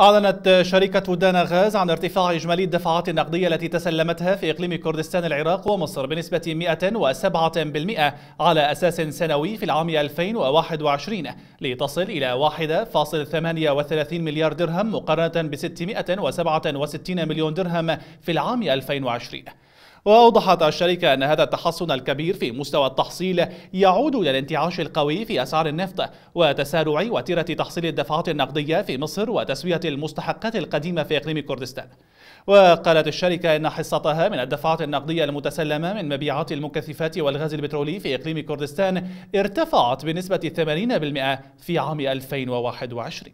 أعلنت شركة دانا غاز عن ارتفاع إجمالي الدفعات النقدية التي تسلمتها في إقليم كردستان العراق ومصر بنسبة 107% على أساس سنوي في العام 2021 لتصل إلى 1.38 مليار درهم مقارنة ب 667 مليون درهم في العام 2020 وأوضحت الشركة أن هذا التحسن الكبير في مستوى التحصيل يعود إلى الانتعاش القوي في أسعار النفط وتسارع وتيرة تحصيل الدفعات النقدية في مصر وتسوية المستحقات القديمة في إقليم كردستان وقالت الشركة إن حصتها من الدفعات النقدية المتسلمة من مبيعات المكثفات والغاز البترولي في إقليم كردستان ارتفعت بنسبة 80% في عام 2021